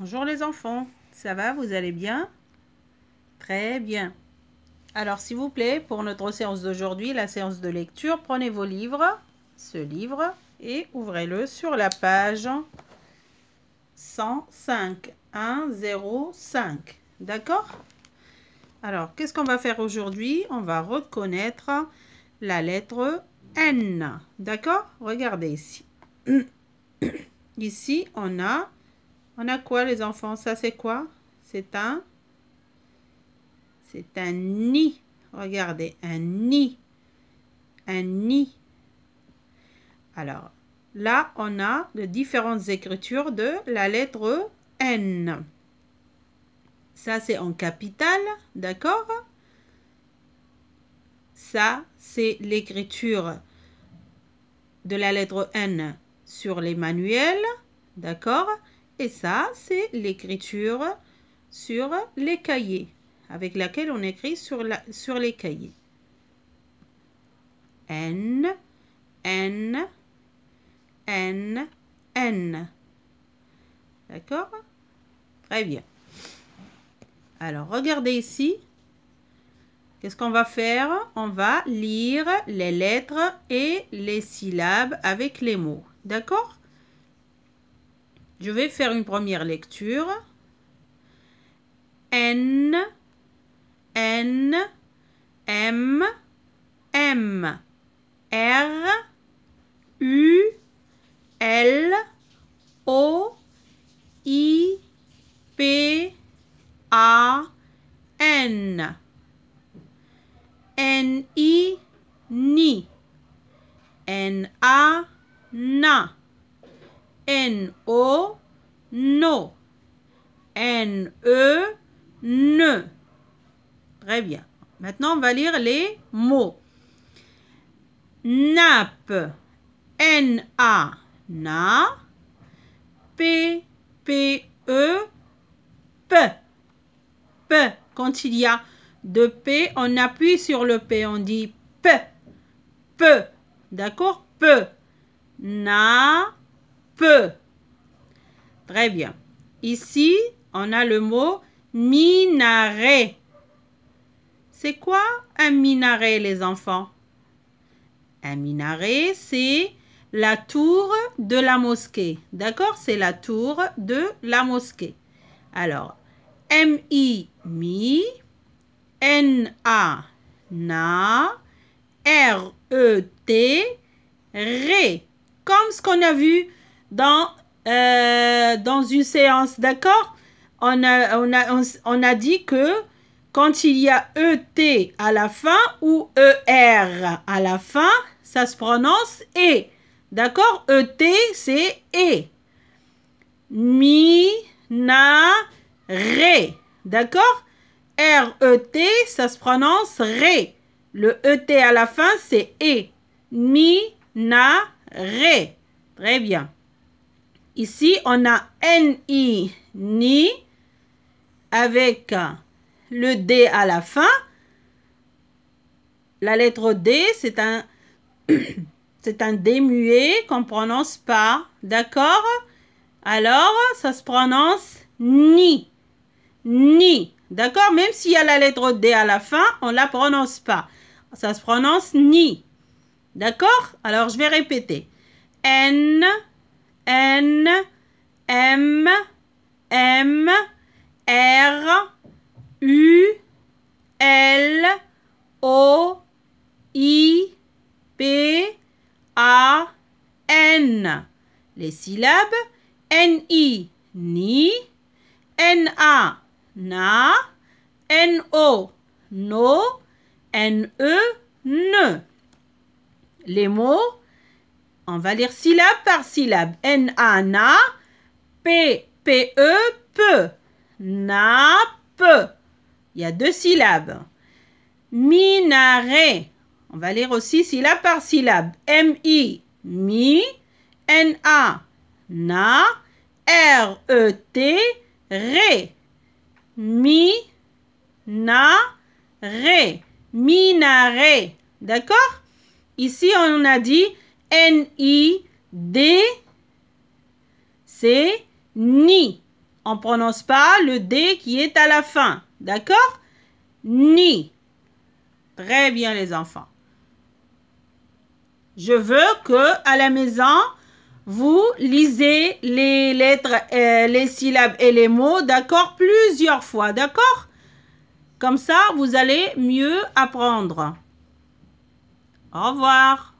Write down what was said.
Bonjour les enfants, ça va, vous allez bien Très bien. Alors s'il vous plaît, pour notre séance d'aujourd'hui, la séance de lecture, prenez vos livres, ce livre, et ouvrez-le sur la page 105, 105. D'accord Alors, qu'est-ce qu'on va faire aujourd'hui On va reconnaître la lettre N. D'accord Regardez ici. ici, on a on a quoi les enfants Ça c'est quoi C'est un... C'est un nid. Regardez, un ni. Un ni. Alors, là, on a les différentes écritures de la lettre N. Ça, c'est en capital, d'accord Ça, c'est l'écriture de la lettre N sur les manuels, d'accord et ça, c'est l'écriture sur les cahiers, avec laquelle on écrit sur, la, sur les cahiers. N, N, N, N. D'accord Très bien. Alors, regardez ici. Qu'est-ce qu'on va faire On va lire les lettres et les syllabes avec les mots. D'accord je vais faire une première lecture. N, N, M, M, R, U, L, O, I, P, A, N. N, I, Ni. N, A, Na. N-O, no. N-E, ne. Très bien. Maintenant, on va lire les mots. Nap, N-A, na. P, P-E, P. P. Quand il y a deux P, on appuie sur le P, on dit P. P. D'accord P. Na, peu. Très bien. Ici, on a le mot minaret. C'est quoi un minaret, les enfants Un minaret, c'est la tour de la mosquée. D'accord C'est la tour de la mosquée. Alors, M-I, mi, N-A, na, R-E-T, ré. Comme ce qu'on a vu dans, euh, dans une séance, d'accord on a, dit que quand il y a ET à la fin ou ER à la fin, ça se prononce E. D'accord ET, c'est E. Mi, na, ré. D'accord R-E-T, ça se prononce ré. Le ET à la fin, c'est E. Mi, na, ré. Très bien. Ici, on a ni, avec le D à la fin. La lettre D, c'est un, c'est un D muet qu'on prononce pas, d'accord Alors, ça se prononce ni, ni, d'accord Même s'il y a la lettre D à la fin, on la prononce pas. Ça se prononce ni, d'accord Alors, je vais répéter. N, N, M, M, R, U, L, O, I, P, A, N. Les syllabes N-I, ni, N-A, na, N-O, no, N-E, ne. Les mots on va lire syllabe par syllabe. N-A, na. P, P-E, P. Na, p Il y a deux syllabes. Minaret. On va lire aussi syllabe par syllabe. M-I, mi. N-A, na. R-E-T, ré. Mi, na, ré. Minaret. D'accord Ici, on a dit N-I-D, c'est ni. On prononce pas le D qui est à la fin. D'accord Ni. Très bien les enfants. Je veux que à la maison, vous lisez les lettres, euh, les syllabes et les mots, d'accord Plusieurs fois, d'accord Comme ça, vous allez mieux apprendre. Au revoir.